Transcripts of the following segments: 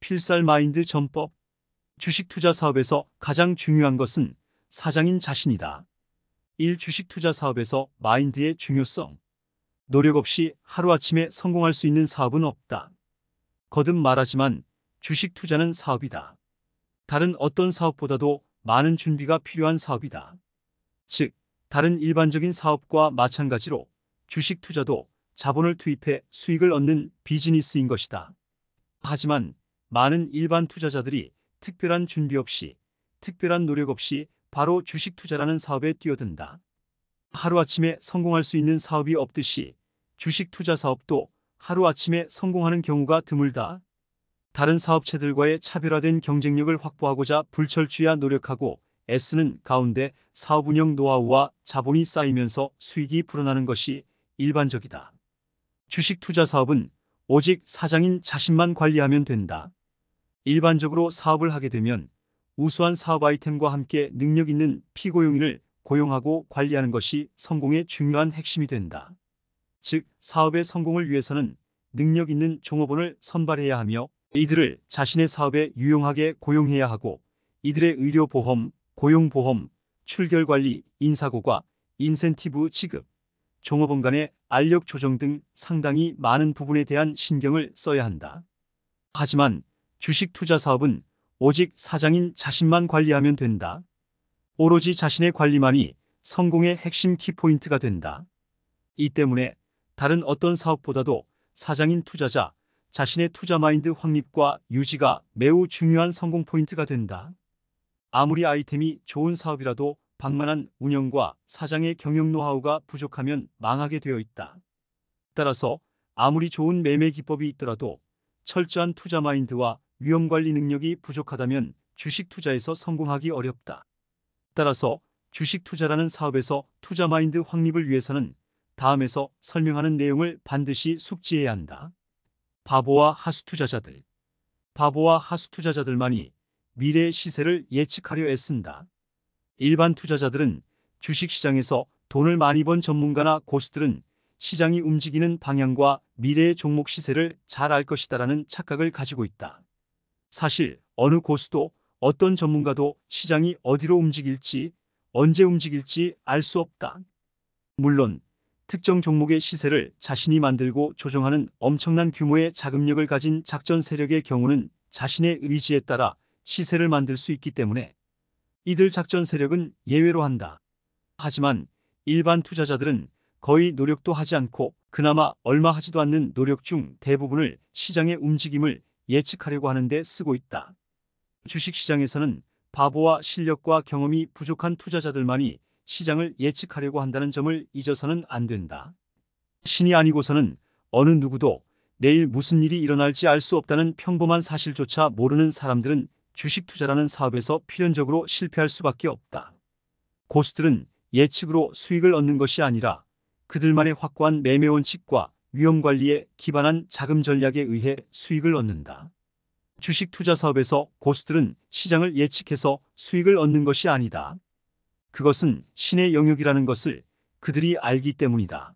필살 마인드 전법 주식 투자 사업에서 가장 중요한 것은 사장인 자신이다. 1. 주식 투자 사업에서 마인드의 중요성 노력 없이 하루아침에 성공할 수 있는 사업은 없다. 거듭 말하지만 주식 투자는 사업이다. 다른 어떤 사업보다도 많은 준비가 필요한 사업이다. 즉, 다른 일반적인 사업과 마찬가지로 주식 투자도 자본을 투입해 수익을 얻는 비즈니스인 것이다. 하지만 많은 일반 투자자들이 특별한 준비 없이 특별한 노력 없이 바로 주식 투자라는 사업에 뛰어든다. 하루아침에 성공할 수 있는 사업이 없듯이 주식 투자 사업도 하루아침에 성공하는 경우가 드물다. 다른 사업체들과의 차별화된 경쟁력을 확보하고자 불철주야 노력하고 S는 가운데 사업 운영 노하우와 자본이 쌓이면서 수익이 불어나는 것이 일반적이다. 주식 투자 사업은 오직 사장인 자신만 관리하면 된다. 일반적으로 사업을 하게 되면 우수한 사업 아이템과 함께 능력 있는 피고용인을 고용하고 관리하는 것이 성공의 중요한 핵심이 된다. 즉, 사업의 성공을 위해서는 능력 있는 종업원을 선발해야 하며 이들을 자신의 사업에 유용하게 고용해야 하고 이들의 의료보험, 고용보험, 출결관리, 인사고과 인센티브 지급, 종업원 간의 알력 조정 등 상당히 많은 부분에 대한 신경을 써야 한다. 하지만 주식 투자 사업은 오직 사장인 자신만 관리하면 된다. 오로지 자신의 관리만이 성공의 핵심 키포인트가 된다. 이 때문에 다른 어떤 사업보다도 사장인 투자자, 자신의 투자 마인드 확립과 유지가 매우 중요한 성공 포인트가 된다. 아무리 아이템이 좋은 사업이라도 방만한 운영과 사장의 경영 노하우가 부족하면 망하게 되어 있다. 따라서 아무리 좋은 매매 기법이 있더라도 철저한 투자 마인드와 위험관리 능력이 부족하다면 주식 투자에서 성공하기 어렵다. 따라서 주식 투자라는 사업에서 투자 마인드 확립을 위해서는 다음에서 설명하는 내용을 반드시 숙지해야 한다. 바보와 하수 투자자들 바보와 하수 투자자들만이 미래의 시세를 예측하려 애쓴다. 일반 투자자들은 주식시장에서 돈을 많이 번 전문가나 고수들은 시장이 움직이는 방향과 미래의 종목 시세를 잘 알 것이다라는 착각을 가지고 있다. 사실 어느 고수도 어떤 전문가도 시장이 어디로 움직일지 언제 움직일지 알 수 없다. 물론 특정 종목의 시세를 자신이 만들고 조정하는 엄청난 규모의 자금력을 가진 작전 세력의 경우는 자신의 의지에 따라 시세를 만들 수 있기 때문에 이들 작전 세력은 예외로 한다. 하지만 일반 투자자들은 거의 노력도 하지 않고 그나마 얼마 하지도 않는 노력 중 대부분을 시장의 움직임을 예측하려고 하는데 쓰고 있다. 주식시장에서는 바보와 실력과 경험이 부족한 투자자들만이 시장을 예측하려고 한다는 점을 잊어서는 안 된다. 신이 아니고서는 어느 누구도 내일 무슨 일이 일어날지 알 수 없다는 평범한 사실조차 모르는 사람들은 주식 투자라는 사업에서 필연적으로 실패할 수밖에 없다. 고수들은 예측으로 수익을 얻는 것이 아니라 그들만의 확고한 매매 원칙과 위험관리에 기반한 자금 전략에 의해 수익을 얻는다. 주식 투자 사업에서 고수들은 시장을 예측해서 수익을 얻는 것이 아니다. 그것은 신의 영역이라는 것을 그들이 알기 때문이다.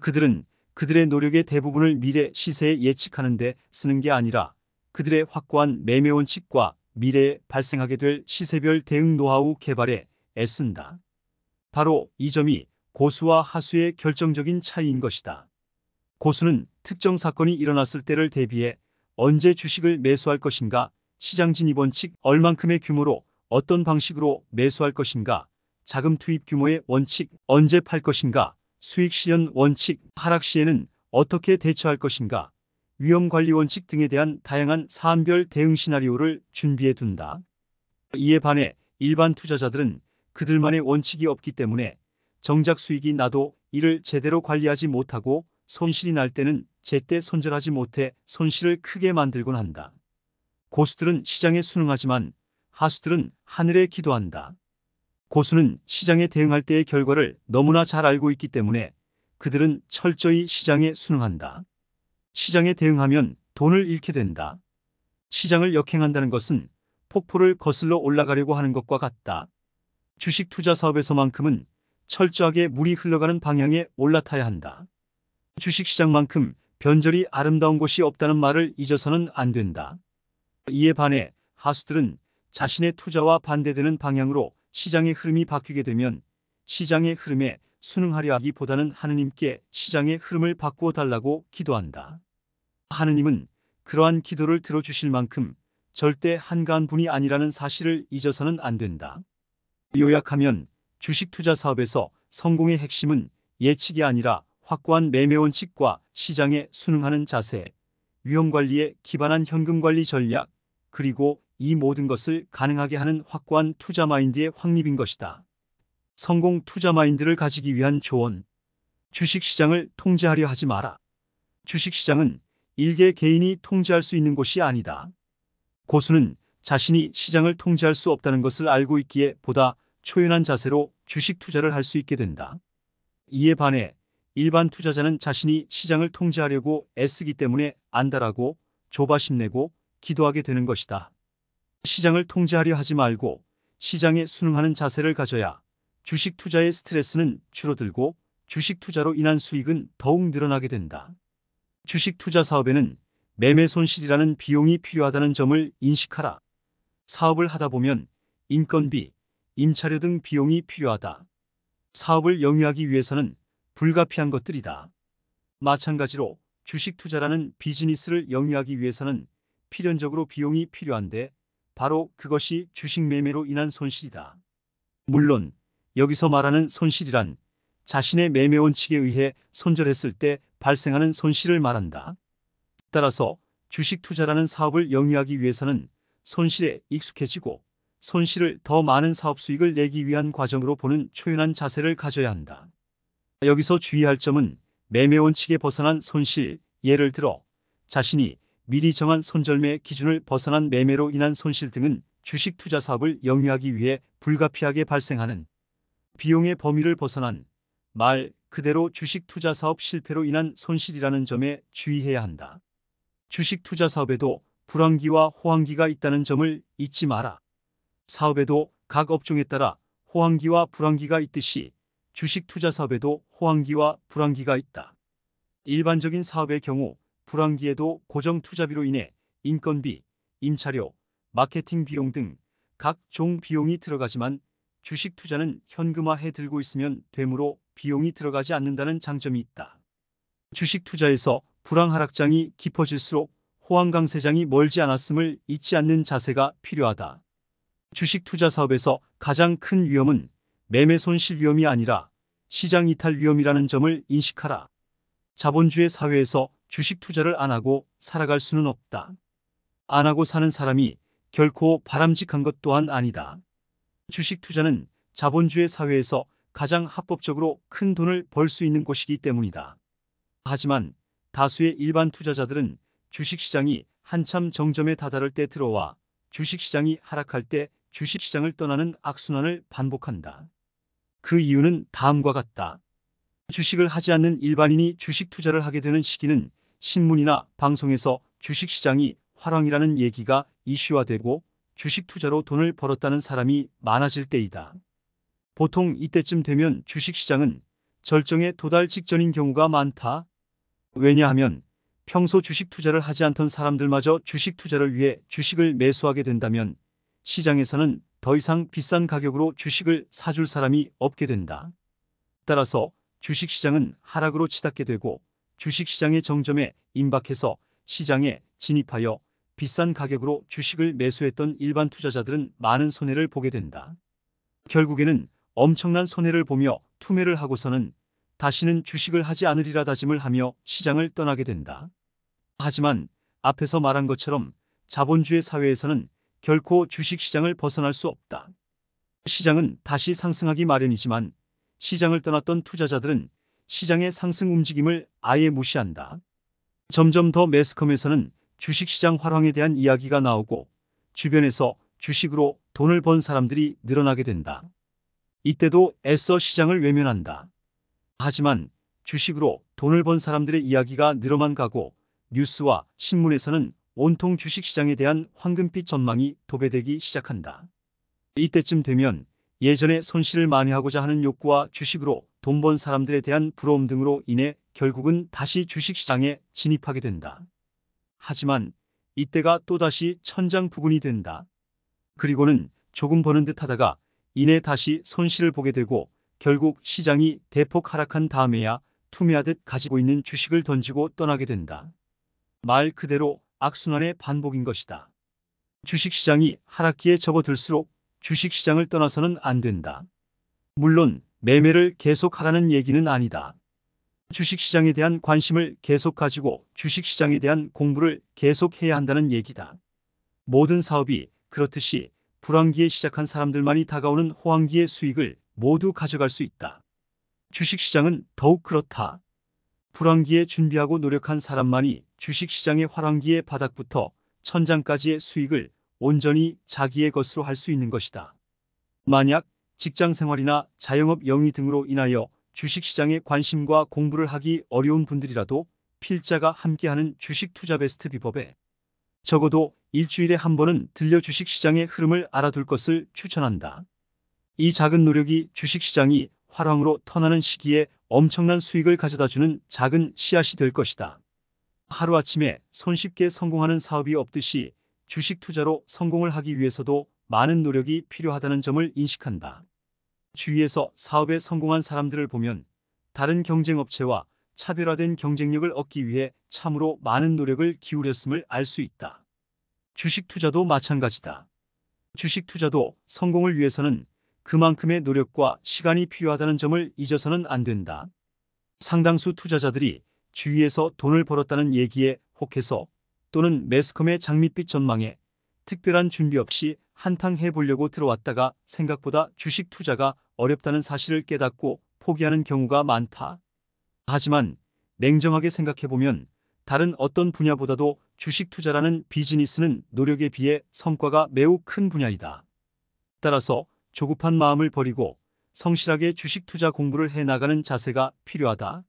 그들은 그들의 노력의 대부분을 미래 시세에 예측하는 데 쓰는 게 아니라 그들의 확고한 매매 원칙과 미래에 발생하게 될 시세별 대응 노하우 개발에 애쓴다. 바로 이 점이 고수와 하수의 결정적인 차이인 것이다. 고수는 특정 사건이 일어났을 때를 대비해 언제 주식을 매수할 것인가, 시장 진입 원칙 얼만큼의 규모로 어떤 방식으로 매수할 것인가, 자금 투입 규모의 원칙 언제 팔 것인가, 수익 실현 원칙 하락 시에는 어떻게 대처할 것인가, 위험 관리 원칙 등에 대한 다양한 사안별 대응 시나리오를 준비해 둔다. 이에 반해 일반 투자자들은 그들만의 원칙이 없기 때문에 정작 수익이 나도 이를 제대로 관리하지 못하고 손실이 날 때는 제때 손절하지 못해 손실을 크게 만들곤 한다. 고수들은 시장에 순응하지만 하수들은 하늘에 기도한다. 고수는 시장에 대응할 때의 결과를 너무나 잘 알고 있기 때문에 그들은 철저히 시장에 순응한다. 시장에 대응하면 돈을 잃게 된다. 시장을 역행한다는 것은 폭포를 거슬러 올라가려고 하는 것과 같다. 주식 투자 사업에서만큼은 철저하게 물이 흘러가는 방향에 올라타야 한다. 주식시장만큼 변절이 아름다운 곳이 없다는 말을 잊어서는 안 된다. 이에 반해 하수들은 자신의 투자와 반대되는 방향으로 시장의 흐름이 바뀌게 되면 시장의 흐름에 순응하려 하기보다는 하느님께 시장의 흐름을 바꾸어 달라고 기도한다. 하느님은 그러한 기도를 들어주실 만큼 절대 한가한 분이 아니라는 사실을 잊어서는 안 된다. 요약하면 주식 투자 사업에서 성공의 핵심은 예측이 아니라 확고한 매매 원칙과 시장에 순응하는 자세, 위험관리에 기반한 현금관리 전략, 그리고 이 모든 것을 가능하게 하는 확고한 투자 마인드의 확립인 것이다. 성공 투자 마인드를 가지기 위한 조언 주식시장을 통제하려 하지 마라. 주식시장은 일개 개인이 통제할 수 있는 곳이 아니다. 고수는 자신이 시장을 통제할 수 없다는 것을 알고 있기에 보다 초연한 자세로 주식 투자를 할 수 있게 된다. 이에 반해 일반 투자자는 자신이 시장을 통제하려고 애쓰기 때문에 안달하고 조바심 내고 기도하게 되는 것이다. 시장을 통제하려 하지 말고 시장에 순응하는 자세를 가져야 주식 투자의 스트레스는 줄어들고 주식 투자로 인한 수익은 더욱 늘어나게 된다. 주식 투자 사업에는 매매 손실이라는 비용이 필요하다는 점을 인식하라. 사업을 하다 보면 인건비, 임차료 등 비용이 필요하다. 사업을 영위하기 위해서는 불가피한 것들이다. 마찬가지로 주식 투자라는 비즈니스를 영위하기 위해서는 필연적으로 비용이 필요한데 바로 그것이 주식 매매로 인한 손실이다. 물론 여기서 말하는 손실이란 자신의 매매 원칙에 의해 손절했을 때 발생하는 손실을 말한다. 따라서 주식 투자라는 사업을 영위하기 위해서는 손실에 익숙해지고 손실을 더 많은 사업 수익을 내기 위한 과정으로 보는 초연한 자세를 가져야 한다. 여기서 주의할 점은 매매 원칙에 벗어난 손실, 예를 들어 자신이 미리 정한 손절매 기준을 벗어난 매매로 인한 손실 등은 주식 투자 사업을 영위하기 위해 불가피하게 발생하는 비용의 범위를 벗어난 말 그대로 주식 투자 사업 실패로 인한 손실이라는 점에 주의해야 한다. 주식 투자 사업에도 불황기와 호황기가 있다는 점을 잊지 마라. 사업에도 각 업종에 따라 호황기와 불황기가 있듯이 주식 투자 사업에도 호황기와 불황기가 있다. 일반적인 사업의 경우 불황기에도 고정 투자비로 인해 인건비, 임차료, 마케팅 비용 등 각종 비용이 들어가지만 주식 투자는 현금화해 들고 있으면 되므로 비용이 들어가지 않는다는 장점이 있다. 주식 투자에서 불황 하락장이 깊어질수록 호황 강세장이 멀지 않았음을 잊지 않는 자세가 필요하다. 주식 투자 사업에서 가장 큰 위험은 매매 손실 위험이 아니라 시장 이탈 위험이라는 점을 인식하라. 자본주의 사회에서 주식 투자를 안 하고 살아갈 수는 없다. 안 하고 사는 사람이 결코 바람직한 것 또한 아니다. 주식 투자는 자본주의 사회에서 가장 합법적으로 큰 돈을 벌 수 있는 곳이기 때문이다. 하지만 다수의 일반 투자자들은 주식시장이 한참 정점에 다다를 때 들어와 주식시장이 하락할 때 주식시장을 떠나는 악순환을 반복한다. 그 이유는 다음과 같다. 주식을 하지 않는 일반인이 주식 투자를 하게 되는 시기는 신문이나 방송에서 주식시장이 화랑이라는 얘기가 이슈화되고 주식 투자로 돈을 벌었다는 사람이 많아질 때이다. 보통 이때쯤 되면 주식시장은 절정에 도달 직전인 경우가 많다. 왜냐하면 평소 주식 투자를 하지 않던 사람들마저 주식 투자를 위해 주식을 매수하게 된다면 시장에서는 더 이상 비싼 가격으로 주식을 사줄 사람이 없게 된다. 따라서 주식시장은 하락으로 치닫게 되고 주식시장의 정점에 임박해서 시장에 진입하여 비싼 가격으로 주식을 매수했던 일반 투자자들은 많은 손해를 보게 된다. 결국에는 엄청난 손해를 보며 투매를 하고서는 다시는 주식을 하지 않으리라 다짐을 하며 시장을 떠나게 된다. 하지만 앞에서 말한 것처럼 자본주의 사회에서는 결코 주식시장을 벗어날 수 없다. 시장은 다시 상승하기 마련이지만 시장을 떠났던 투자자들은 시장의 상승 움직임을 아예 무시한다. 점점 더 매스컴에서는 주식시장 활황에 대한 이야기가 나오고 주변에서 주식으로 돈을 번 사람들이 늘어나게 된다. 이때도 애써 시장을 외면한다. 하지만 주식으로 돈을 번 사람들의 이야기가 늘어만 가고 뉴스와 신문에서는 온통 주식시장에 대한 황금빛 전망이 도배되기 시작한다. 이때쯤 되면 예전에 손실을 많이 하고자 하는 욕구와 주식으로 돈 번 사람들에 대한 부러움 등으로 인해 결국은 다시 주식시장에 진입하게 된다. 하지만 이때가 또다시 천장부근이 된다. 그리고는 조금 버는 듯 하다가 이내 다시 손실을 보게 되고 결국 시장이 대폭 하락한 다음에야 투매하듯 가지고 있는 주식을 던지고 떠나게 된다. 말 그대로 악순환의 반복인 것이다. 주식시장이 하락기에 접어들수록 주식시장을 떠나서는 안 된다. 물론 매매를 계속하라는 얘기는 아니다. 주식시장에 대한 관심을 계속 가지고 주식시장에 대한 공부를 계속해야 한다는 얘기다. 모든 사업이 그렇듯이 불황기에 시작한 사람들만이 다가오는 호황기의 수익을 모두 가져갈 수 있다. 주식시장은 더욱 그렇다. 불황기에 준비하고 노력한 사람만이 주식시장의 화랑기의 바닥부터 천장까지의 수익을 온전히 자기의 것으로 할 수 있는 것이다. 만약 직장생활이나 자영업 영위 등으로 인하여 주식시장에 관심과 공부를 하기 어려운 분들이라도 필자가 함께하는 주식투자베스트 비법에 적어도 일주일에 한 번은 들려 주식시장의 흐름을 알아둘 것을 추천한다. 이 작은 노력이 주식시장이 화랑으로 터나는 시기에 엄청난 수익을 가져다주는 작은 씨앗이 될 것이다. 하루아침에 손쉽게 성공하는 사업이 없듯이 주식 투자로 성공을 하기 위해서도 많은 노력이 필요하다는 점을 인식한다. 주위에서 사업에 성공한 사람들을 보면 다른 경쟁업체와 차별화된 경쟁력을 얻기 위해 참으로 많은 노력을 기울였음을 알 수 있다. 주식 투자도 마찬가지다. 주식 투자도 성공을 위해서는 그만큼의 노력과 시간이 필요하다는 점을 잊어서는 안 된다. 상당수 투자자들이 주위에서 돈을 벌었다는 얘기에 혹해서 또는 매스컴의 장밋빛 전망에 특별한 준비 없이 한탕 해보려고 들어왔다가 생각보다 주식 투자가 어렵다는 사실을 깨닫고 포기하는 경우가 많다. 하지만 냉정하게 생각해보면 다른 어떤 분야보다도 주식 투자라는 비즈니스는 노력에 비해 성과가 매우 큰 분야이다. 따라서 조급한 마음을 버리고 성실하게 주식 투자 공부를 해나가는 자세가 필요하다.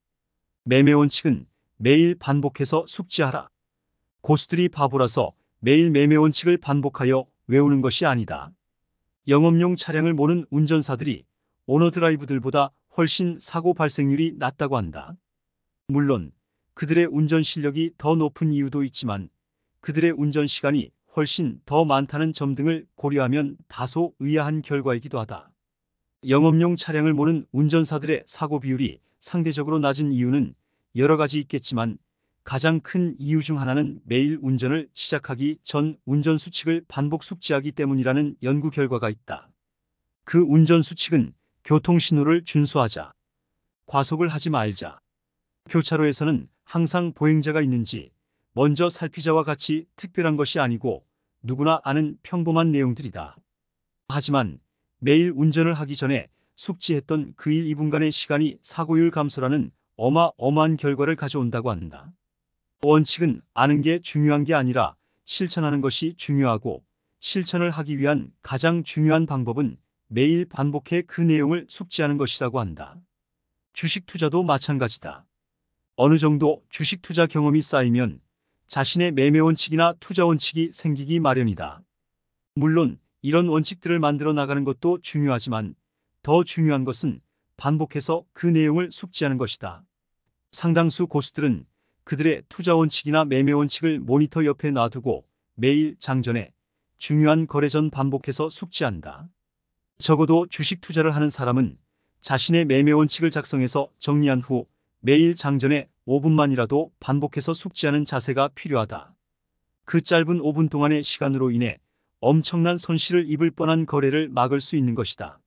매매원 칙은 매일 반복해서 숙지하라. 고수들이 바보라서 매일 매매원 칙을 반복하여 외우는 것이 아니다. 영업용 차량을 모는 운전사들이 오너드라이브들보다 훨씬 사고 발생률이 낮다고 한다. 물론 그들의 운전 실력이 더 높은 이유도 있지만 그들의 운전 시간이 훨씬 더 많다는 점 등을 고려하면 다소 의아한 결과이기도 하다. 영업용 차량을 모는 운전사들의 사고 비율이 상대적으로 낮은 이유는 여러 가지 있겠지만 가장 큰 이유 중 하나는 매일 운전을 시작하기 전 운전 수칙을 반복 숙지하기 때문이라는 연구 결과가 있다. 그 운전 수칙은 교통신호를 준수하자, 과속을 하지 말자, 교차로에서는 항상 보행자가 있는지 먼저 살피자와 같이 특별한 것이 아니고 누구나 아는 평범한 내용들이다. 하지만 매일 운전을 하기 전에 숙지했던 그 일 2분간의 시간이 사고율 감소라는 어마어마한 결과를 가져온다고 한다. 원칙은 아는 게 중요한 게 아니라 실천하는 것이 중요하고 실천을 하기 위한 가장 중요한 방법은 매일 반복해 그 내용을 숙지하는 것이라고 한다. 주식 투자도 마찬가지다. 어느 정도 주식 투자 경험이 쌓이면 자신의 매매 원칙이나 투자 원칙이 생기기 마련이다. 물론 이런 원칙들을 만들어 나가는 것도 중요하지만 더 중요한 것은 반복해서 그 내용을 숙지하는 것이다. 상당수 고수들은 그들의 투자 원칙이나 매매 원칙을 모니터 옆에 놔두고 매일 장전에 중요한 거래 전 반복해서 숙지한다. 적어도 주식 투자를 하는 사람은 자신의 매매 원칙을 작성해서 정리한 후 매일 장전에 5분만이라도 반복해서 숙지하는 자세가 필요하다. 그 짧은 5분 동안의 시간으로 인해 엄청난 손실을 입을 뻔한 거래를 막을 수 있는 것이다.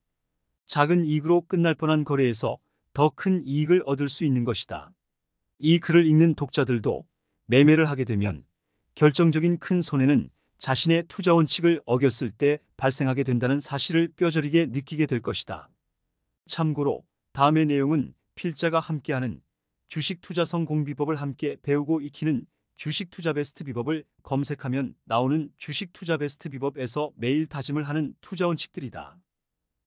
작은 이익으로 끝날 뻔한 거래에서 더 큰 이익을 얻을 수 있는 것이다. 이 글을 읽는 독자들도 매매를 하게 되면 결정적인 큰 손해는 자신의 투자 원칙을 어겼을 때 발생하게 된다는 사실을 뼈저리게 느끼게 될 것이다. 참고로 다음의 내용은 필자가 함께하는 주식 투자성 공비법을 함께 배우고 익히는 주식 투자 베스트 비법을 검색하면 나오는 주식 투자 베스트 비법에서 매일 다짐을 하는 투자 원칙들이다.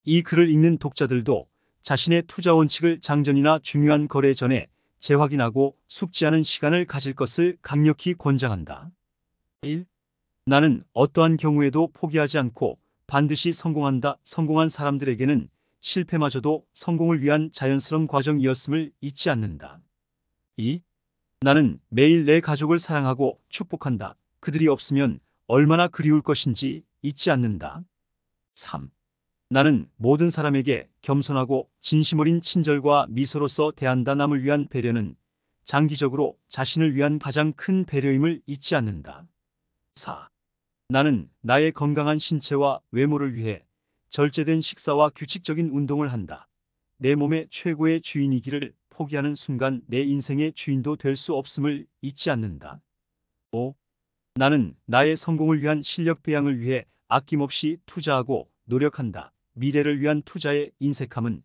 이 글을 읽는 독자들도 자신의 투자 원칙을 장전이나 중요한 거래 전에 재확인하고 숙지하는 시간을 가질 것을 강력히 권장한다. 1. 나는 어떠한 경우에도 포기하지 않고 반드시 성공한다. 성공한 사람들에게는 실패마저도 성공을 위한 자연스러운 과정이었음을 잊지 않는다. 2. 나는 매일 내 가족을 사랑하고 축복한다. 그들이 없으면 얼마나 그리울 것인지 잊지 않는다. 3. 나는 모든 사람에게 겸손하고 진심 어린 친절과 미소로서 대한다 남을 위한 배려는 장기적으로 자신을 위한 가장 큰 배려임을 잊지 않는다. 4. 나는 나의 건강한 신체와 외모를 위해 절제된 식사와 규칙적인 운동을 한다. 내 몸의 최고의 주인이기를 포기하는 순간 내 인생의 주인도 될 수 없음을 잊지 않는다. 5. 나는 나의 성공을 위한 실력 배양을 위해 아낌없이 투자하고 노력한다. 미래를 위한 투자의 인색함은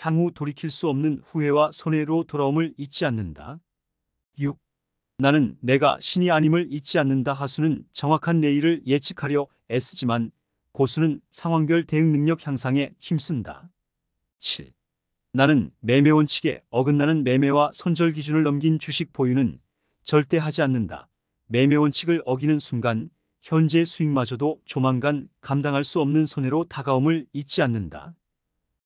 향후 돌이킬 수 없는 후회와 손해로 돌아옴을 잊지 않는다. 6. 나는 내가 신이 아님을 잊지 않는다 하수는 정확한 내일을 예측하려 애쓰지만 고수는 상황별 대응 능력 향상에 힘쓴다. 7. 나는 매매 원칙에 어긋나는 매매와 손절 기준을 넘긴 주식 보유는 절대 하지 않는다. 매매 원칙을 어기는 순간 현재 수익마저도 조만간 감당할 수 없는 손해로 다가옴을 잊지 않는다.